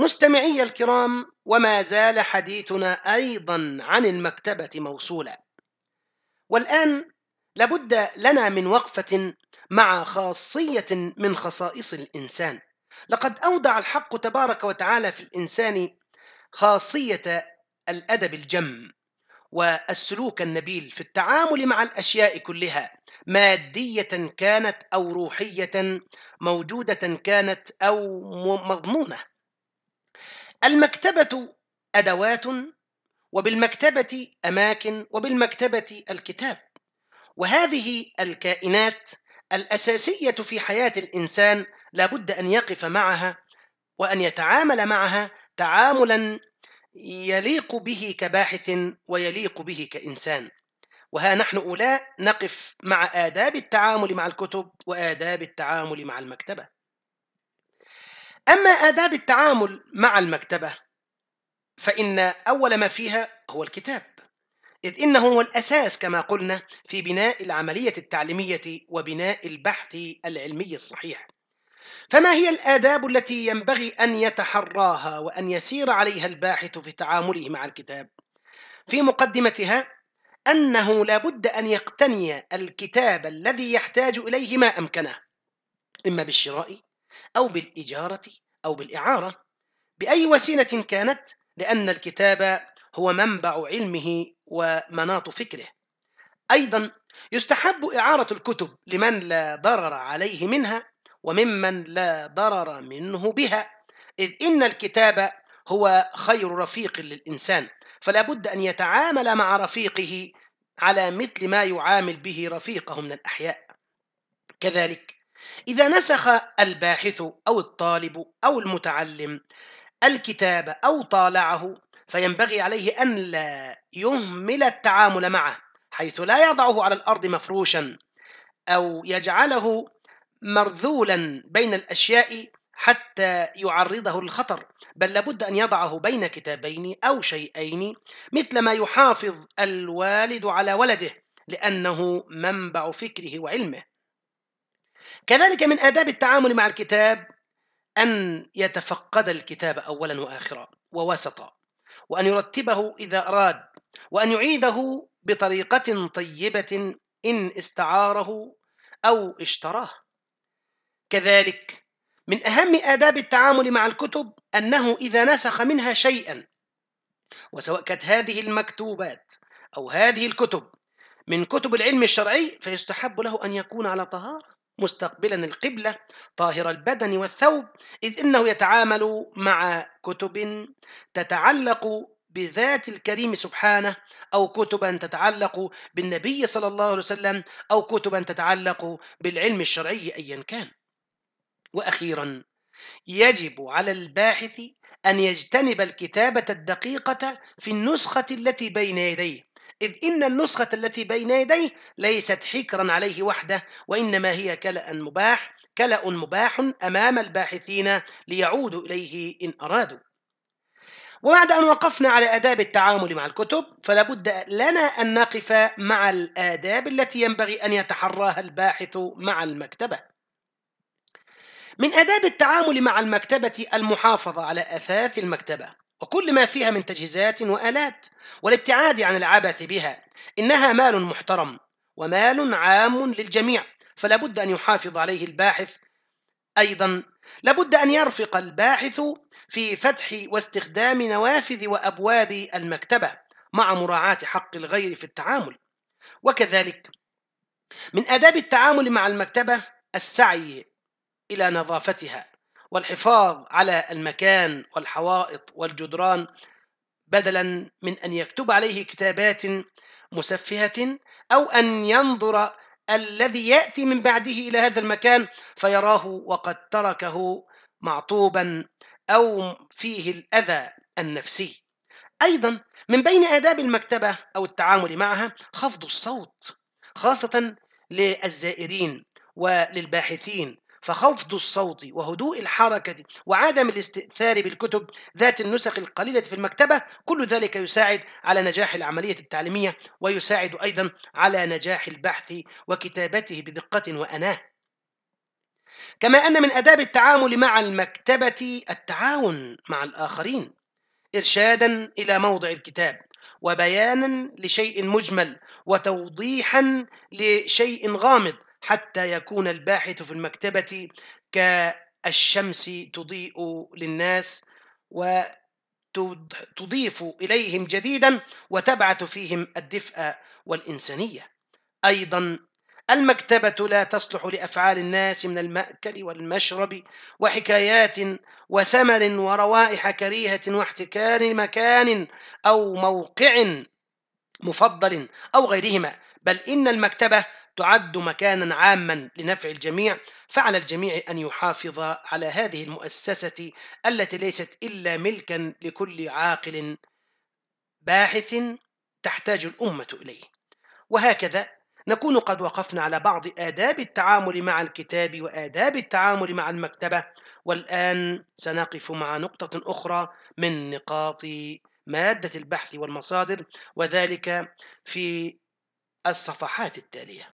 مستمعي الكرام وما زال حديثنا ايضا عن المكتبه موصولا والان لابد لنا من وقفه مع خاصيه من خصائص الانسان لقد اودع الحق تبارك وتعالى في الانسان خاصيه الادب الجم والسلوك النبيل في التعامل مع الاشياء كلها ماديه كانت او روحيه موجوده كانت او مضمونه المكتبة أدوات وبالمكتبة أماكن وبالمكتبة الكتاب وهذه الكائنات الأساسية في حياة الإنسان لابد أن يقف معها وأن يتعامل معها تعاملا يليق به كباحث ويليق به كإنسان وها نحن أولاء نقف مع آداب التعامل مع الكتب وآداب التعامل مع المكتبة أما آداب التعامل مع المكتبة فإن أول ما فيها هو الكتاب إذ إنه هو الأساس كما قلنا في بناء العملية التعليمية وبناء البحث العلمي الصحيح فما هي الآداب التي ينبغي أن يتحراها وأن يسير عليها الباحث في تعامله مع الكتاب؟ في مقدمتها أنه لابد أن يقتني الكتاب الذي يحتاج إليه ما أمكنه إما بالشراء أو بالإجارة أو بالإعارة بأي وسيلة كانت لأن الكتاب هو منبع علمه ومناط فكره أيضا يستحب إعارة الكتب لمن لا ضرر عليه منها وممن لا ضرر منه بها إذ إن الكتاب هو خير رفيق للإنسان فلا بد أن يتعامل مع رفيقه على مثل ما يعامل به رفيقه من الأحياء كذلك إذا نسخ الباحث أو الطالب أو المتعلم الكتاب أو طالعه فينبغي عليه أن لا يهمل التعامل معه حيث لا يضعه على الأرض مفروشا أو يجعله مرذولا بين الأشياء حتى يعرضه للخطر بل لابد أن يضعه بين كتابين أو شيئين مثل ما يحافظ الوالد على ولده لأنه منبع فكره وعلمه كذلك من آداب التعامل مع الكتاب أن يتفقد الكتاب أولا وآخرا ووسطا وأن يرتبه إذا أراد وأن يعيده بطريقة طيبة إن استعاره أو اشتراه كذلك من أهم آداب التعامل مع الكتب أنه إذا نسخ منها شيئا وسواء كانت هذه المكتوبات أو هذه الكتب من كتب العلم الشرعي فيستحب له أن يكون على طهارة مستقبلا القبلة طاهر البدن والثوب إذ إنه يتعامل مع كتب تتعلق بذات الكريم سبحانه أو كتبا تتعلق بالنبي صلى الله عليه وسلم أو كتبا تتعلق بالعلم الشرعي أيا كان وأخيرا يجب على الباحث أن يجتنب الكتابة الدقيقة في النسخة التي بين يديه إذ إن النسخة التي بين يديه ليست حكرا عليه وحده وإنما هي كلأ مباح كلأ مباح أمام الباحثين ليعودوا إليه إن أرادوا وبعد أن وقفنا على آداب التعامل مع الكتب فلا بد لنا أن نقف مع الآداب التي ينبغي أن يتحراها الباحث مع المكتبة من آداب التعامل مع المكتبة المحافظة على أثاث المكتبة وكل ما فيها من تجهيزات وآلات والابتعاد عن العبث بها إنها مال محترم ومال عام للجميع فلا بد أن يحافظ عليه الباحث أيضا لابد أن يرفق الباحث في فتح واستخدام نوافذ وأبواب المكتبة مع مراعاة حق الغير في التعامل وكذلك من آداب التعامل مع المكتبة السعي إلى نظافتها والحفاظ على المكان والحوائط والجدران بدلا من أن يكتب عليه كتابات مسفهة أو أن ينظر الذي يأتي من بعده إلى هذا المكان فيراه وقد تركه معطوبا أو فيه الأذى النفسي أيضا من بين آداب المكتبة أو التعامل معها خفض الصوت خاصة للزائرين وللباحثين فخفض الصوت وهدوء الحركة وعدم الاستئثار بالكتب ذات النسخ القليلة في المكتبة كل ذلك يساعد على نجاح العملية التعليمية ويساعد أيضا على نجاح البحث وكتابته بدقة وأناه كما أن من أداب التعامل مع المكتبة التعاون مع الآخرين إرشادا إلى موضع الكتاب وبيانا لشيء مجمل وتوضيحا لشيء غامض حتى يكون الباحث في المكتبة كالشمس تضيء للناس وتضيف إليهم جديدا وتبعث فيهم الدفء والإنسانية أيضا المكتبة لا تصلح لأفعال الناس من المأكل والمشرب وحكايات وسمر وروائح كريهة واحتكار مكان أو موقع مفضل أو غيرهما بل إن المكتبة تعد مكانا عاما لنفع الجميع فعلى الجميع ان يحافظ على هذه المؤسسه التي ليست الا ملكا لكل عاقل باحث تحتاج الامه اليه وهكذا نكون قد وقفنا على بعض آداب التعامل مع الكتاب وآداب التعامل مع المكتبة والآن سنقف مع نقطة أخرى من نقاط مادة البحث والمصادر وذلك في الصفحات التالية